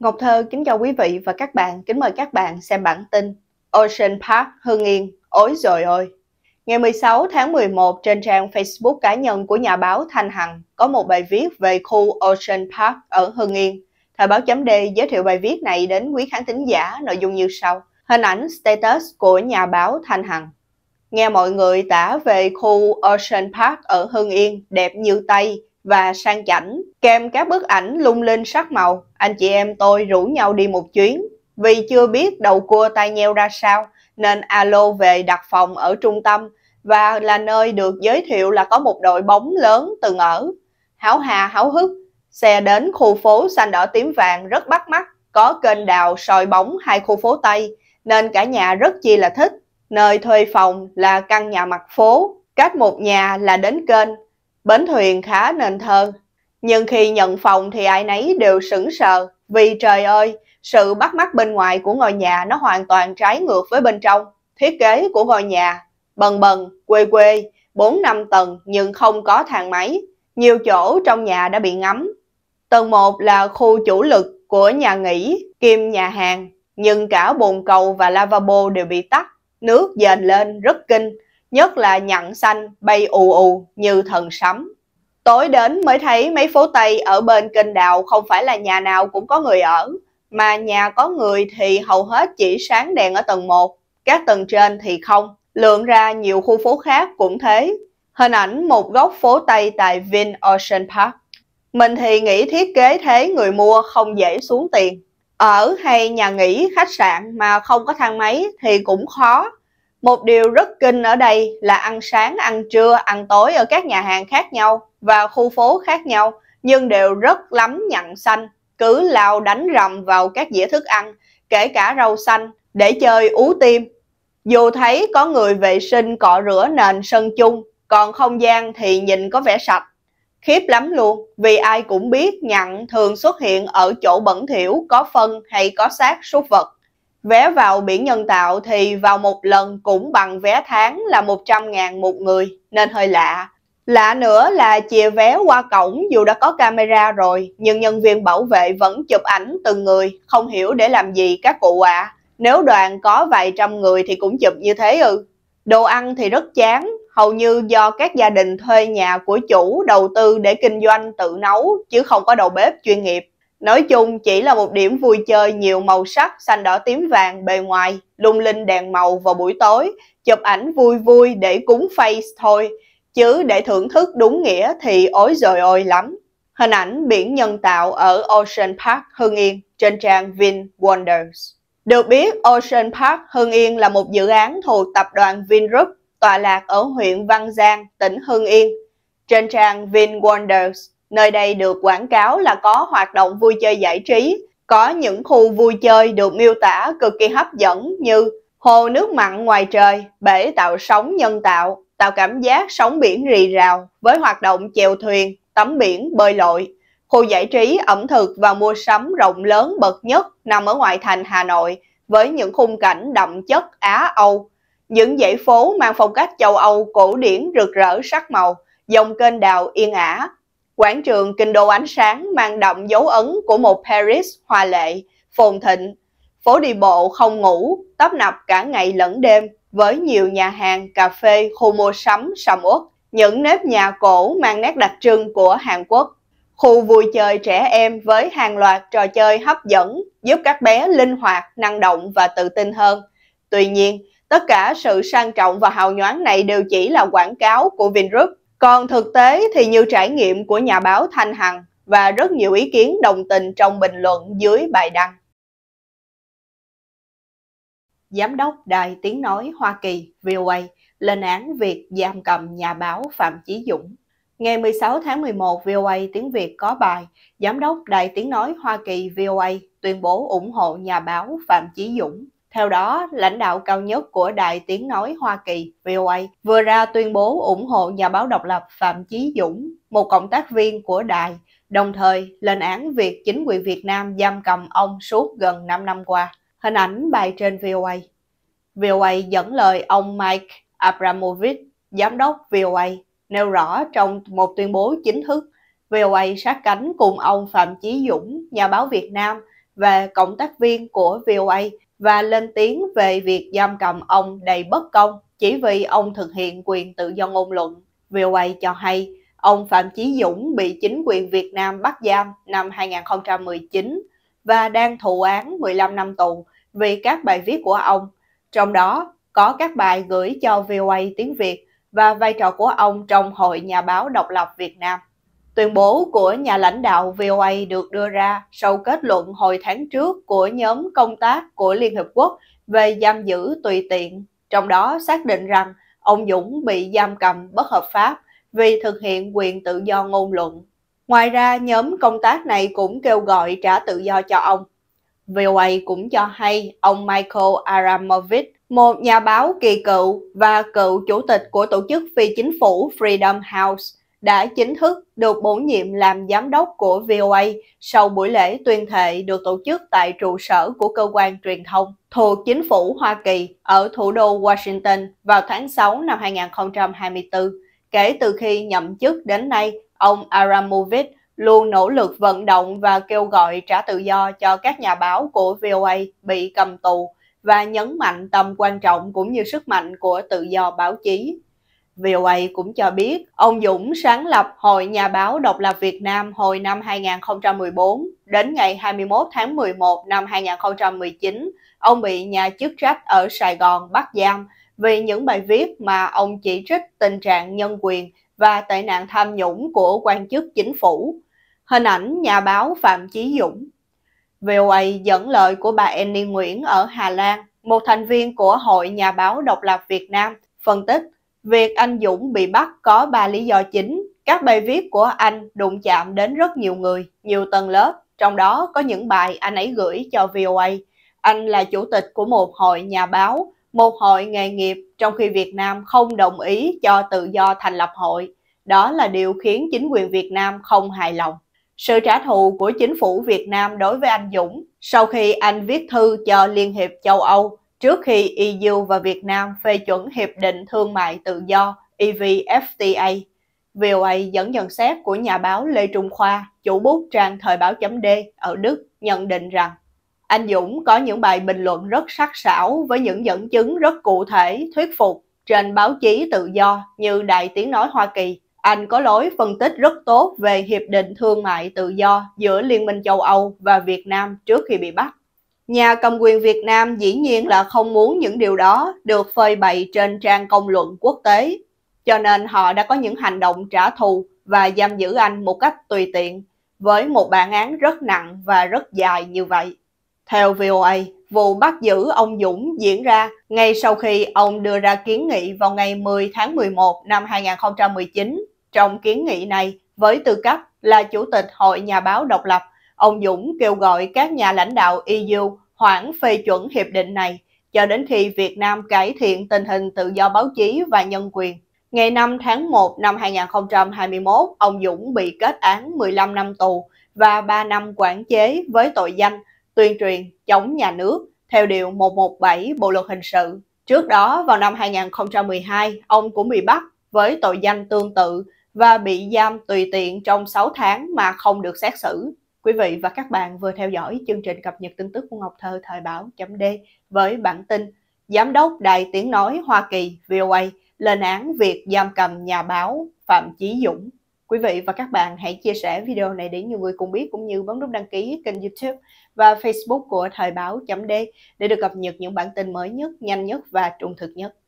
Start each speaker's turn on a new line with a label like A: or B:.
A: Ngọc Thơ kính chào quý vị và các bạn, kính mời các bạn xem bản tin Ocean Park Hưng Yên, ối rồi ơi! Ngày 16 tháng 11 trên trang Facebook cá nhân của nhà báo Thanh Hằng có một bài viết về khu Ocean Park ở Hưng Yên. Thời báo chấm D giới thiệu bài viết này đến quý khán thính giả nội dung như sau. Hình ảnh status của nhà báo Thanh Hằng. Nghe mọi người tả về khu Ocean Park ở Hưng Yên đẹp như Tây, và sang chảnh, kèm các bức ảnh lung linh sắc màu. Anh chị em tôi rủ nhau đi một chuyến, vì chưa biết đầu cua tai nheo ra sao, nên alo về đặt phòng ở trung tâm và là nơi được giới thiệu là có một đội bóng lớn từng ở. Háo hà háo hức, xe đến khu phố xanh đỏ tím vàng rất bắt mắt, có kênh đào soi bóng hai khu phố Tây, nên cả nhà rất chi là thích. Nơi thuê phòng là căn nhà mặt phố, cách một nhà là đến kênh, Bến Thuyền khá nền thơ. Nhưng khi nhận phòng thì ai nấy đều sững sờ, vì trời ơi, sự bắt mắt bên ngoài của ngôi nhà nó hoàn toàn trái ngược với bên trong. Thiết kế của ngôi nhà, bần bần, quê quê, 4-5 tầng nhưng không có thang máy. Nhiều chỗ trong nhà đã bị ngấm. Tầng 1 là khu chủ lực của nhà nghỉ, kim nhà hàng, nhưng cả bồn cầu và lavabo đều bị tắt. Nước dền lên rất kinh, nhất là nhặn xanh bay ù ù như thần sấm. Tối đến mới thấy mấy phố Tây ở bên kênh đào không phải là nhà nào cũng có người ở, mà nhà có người thì hầu hết chỉ sáng đèn ở tầng 1, các tầng trên thì không. Lượng ra nhiều khu phố khác cũng thế. Hình ảnh một góc phố Tây tại Vin Ocean Park. Mình thì nghĩ thiết kế thế người mua không dễ xuống tiền. Ở hay nhà nghỉ, khách sạn mà không có thang máy thì cũng khó. Một điều rất kinh ở đây là ăn sáng, ăn trưa, ăn tối ở các nhà hàng khác nhau và khu phố khác nhau nhưng đều rất lắm nhặn xanh, cứ lao đánh rầm vào các dĩa thức ăn, kể cả rau xanh, để chơi ú tim. Dù thấy có người vệ sinh cọ rửa nền sân chung, còn không gian thì nhìn có vẻ sạch. Khiếp lắm luôn, vì ai cũng biết nhặn thường xuất hiện ở chỗ bẩn thỉu có phân hay có xác súc vật. Vé vào biển nhân tạo thì vào một lần cũng bằng vé tháng là 100 ngàn một người, nên hơi lạ. Lạ nữa là chìa vé qua cổng dù đã có camera rồi, nhưng nhân viên bảo vệ vẫn chụp ảnh từng người, không hiểu để làm gì các cụ ạ. À. Nếu đoàn có vài trăm người thì cũng chụp như thế ư. Ừ. Đồ ăn thì rất chán, hầu như do các gia đình thuê nhà của chủ đầu tư để kinh doanh tự nấu chứ không có đầu bếp chuyên nghiệp. Nói chung chỉ là một điểm vui chơi nhiều màu sắc xanh đỏ tím vàng bề ngoài, lung linh đèn màu vào buổi tối, chụp ảnh vui vui để cúng face thôi, chứ để thưởng thức đúng nghĩa thì ối rồi ôi lắm. Hình ảnh biển nhân tạo ở Ocean Park Hưng Yên trên trang Vin Wonders. Được biết, Ocean Park Hưng Yên là một dự án thuộc tập đoàn Vingroup tọa lạc ở huyện Văn Giang, tỉnh Hưng Yên. Trên trang Vin Wonders, Nơi đây được quảng cáo là có hoạt động vui chơi giải trí, có những khu vui chơi được miêu tả cực kỳ hấp dẫn như hồ nước mặn ngoài trời, bể tạo sóng nhân tạo, tạo cảm giác sóng biển rì rào với hoạt động chèo thuyền, tắm biển, bơi lội. Khu giải trí, ẩm thực và mua sắm rộng lớn bậc nhất nằm ở ngoại thành Hà Nội với những khung cảnh đậm chất Á-Âu. Những dãy phố mang phong cách châu Âu cổ điển rực rỡ sắc màu, dòng kênh đào yên ả, quảng trường kinh đô ánh sáng mang đậm dấu ấn của một Paris hòa lệ, phồn thịnh. Phố đi bộ không ngủ, tấp nập cả ngày lẫn đêm với nhiều nhà hàng, cà phê, khu mua sắm, sầm uất, những nếp nhà cổ mang nét đặc trưng của Hàn Quốc. Khu vui chơi trẻ em với hàng loạt trò chơi hấp dẫn giúp các bé linh hoạt, năng động và tự tin hơn. Tuy nhiên, tất cả sự sang trọng và hào nhoáng này đều chỉ là quảng cáo của Vingroup còn thực tế thì nhiều trải nghiệm của nhà báo Thanh Hằng và rất nhiều ý kiến đồng tình trong bình luận dưới bài đăng. Giám đốc Đài Tiếng Nói Hoa Kỳ VOA lên án việc giam cầm nhà báo Phạm Chí Dũng. Ngày 16 tháng 11, VOA Tiếng Việt có bài Giám đốc Đài Tiếng Nói Hoa Kỳ VOA tuyên bố ủng hộ nhà báo Phạm Chí Dũng theo đó, lãnh đạo cao nhất của Đài Tiếng Nói Hoa Kỳ VOA vừa ra tuyên bố ủng hộ nhà báo độc lập Phạm Chí Dũng, một cộng tác viên của đài, đồng thời lên án việc chính quyền Việt Nam giam cầm ông suốt gần 5 năm qua. Hình ảnh bài trên VOA. VOA dẫn lời ông Mike Abramovich, giám đốc VOA, nêu rõ trong một tuyên bố chính thức, VOA sát cánh cùng ông Phạm Chí Dũng, nhà báo Việt Nam, và cộng tác viên của VOA và lên tiếng về việc giam cầm ông đầy bất công chỉ vì ông thực hiện quyền tự do ngôn luận. VOA cho hay, ông Phạm Chí Dũng bị chính quyền Việt Nam bắt giam năm 2019 và đang thụ án 15 năm tù vì các bài viết của ông. Trong đó có các bài gửi cho VOA tiếng Việt và vai trò của ông trong Hội Nhà báo Độc lập Việt Nam. Tuyên bố của nhà lãnh đạo VOA được đưa ra sau kết luận hồi tháng trước của nhóm công tác của Liên Hợp Quốc về giam giữ tùy tiện, trong đó xác định rằng ông Dũng bị giam cầm bất hợp pháp vì thực hiện quyền tự do ngôn luận. Ngoài ra, nhóm công tác này cũng kêu gọi trả tự do cho ông. VOA cũng cho hay ông Michael Aramovich, một nhà báo kỳ cựu và cựu chủ tịch của tổ chức phi chính phủ Freedom House, đã chính thức được bổ nhiệm làm giám đốc của VOA sau buổi lễ tuyên thệ được tổ chức tại trụ sở của cơ quan truyền thông thuộc chính phủ Hoa Kỳ ở thủ đô Washington vào tháng 6 năm 2024. Kể từ khi nhậm chức đến nay, ông Aramovich luôn nỗ lực vận động và kêu gọi trả tự do cho các nhà báo của VOA bị cầm tù và nhấn mạnh tầm quan trọng cũng như sức mạnh của tự do báo chí VOA cũng cho biết ông Dũng sáng lập Hội Nhà báo Độc lập Việt Nam hồi năm 2014. Đến ngày 21 tháng 11 năm 2019, ông bị nhà chức trách ở Sài Gòn bắt giam vì những bài viết mà ông chỉ trích tình trạng nhân quyền và tệ nạn tham nhũng của quan chức chính phủ. Hình ảnh nhà báo Phạm Chí Dũng VOA dẫn lời của bà Annie Nguyễn ở Hà Lan, một thành viên của Hội Nhà báo Độc lập Việt Nam, phân tích Việc anh Dũng bị bắt có 3 lý do chính. Các bài viết của anh đụng chạm đến rất nhiều người, nhiều tầng lớp, trong đó có những bài anh ấy gửi cho VOA. Anh là chủ tịch của một hội nhà báo, một hội nghề nghiệp trong khi Việt Nam không đồng ý cho tự do thành lập hội. Đó là điều khiến chính quyền Việt Nam không hài lòng. Sự trả thù của chính phủ Việt Nam đối với anh Dũng sau khi anh viết thư cho Liên hiệp châu Âu trước khi EU và Việt Nam phê chuẩn Hiệp định Thương mại Tự do EVFTA. VOA dẫn nhận xét của nhà báo Lê Trung Khoa, chủ bút trang Thời báo chấm D ở Đức, nhận định rằng anh Dũng có những bài bình luận rất sắc sảo với những dẫn chứng rất cụ thể, thuyết phục trên báo chí tự do như Đại tiếng nói Hoa Kỳ. Anh có lối phân tích rất tốt về Hiệp định Thương mại Tự do giữa Liên minh châu Âu và Việt Nam trước khi bị bắt. Nhà cầm quyền Việt Nam dĩ nhiên là không muốn những điều đó được phơi bày trên trang công luận quốc tế, cho nên họ đã có những hành động trả thù và giam giữ anh một cách tùy tiện với một bản án rất nặng và rất dài như vậy. Theo VOA, vụ bắt giữ ông Dũng diễn ra ngay sau khi ông đưa ra kiến nghị vào ngày 10 tháng 11 năm 2019. Trong kiến nghị này, với tư cách là Chủ tịch Hội Nhà báo độc lập, Ông Dũng kêu gọi các nhà lãnh đạo EU hoãn phê chuẩn hiệp định này cho đến khi Việt Nam cải thiện tình hình tự do báo chí và nhân quyền. Ngày 5 tháng 1 năm 2021, ông Dũng bị kết án 15 năm tù và 3 năm quản chế với tội danh tuyên truyền chống nhà nước theo Điều 117 Bộ Luật Hình sự. Trước đó, vào năm 2012, ông cũng bị bắt với tội danh tương tự và bị giam tùy tiện trong 6 tháng mà không được xét xử. Quý vị và các bạn vừa theo dõi chương trình cập nhật tin tức của Ngọc Thơ thời báo chấm D với bản tin Giám đốc Đài Tiếng Nói Hoa Kỳ VOA lên án việc giam cầm nhà báo Phạm Chí Dũng. Quý vị và các bạn hãy chia sẻ video này để nhiều người cùng biết cũng như bấm nút đăng ký kênh YouTube và Facebook của Thời báo.d để được cập nhật những bản tin mới nhất, nhanh nhất và trung thực nhất.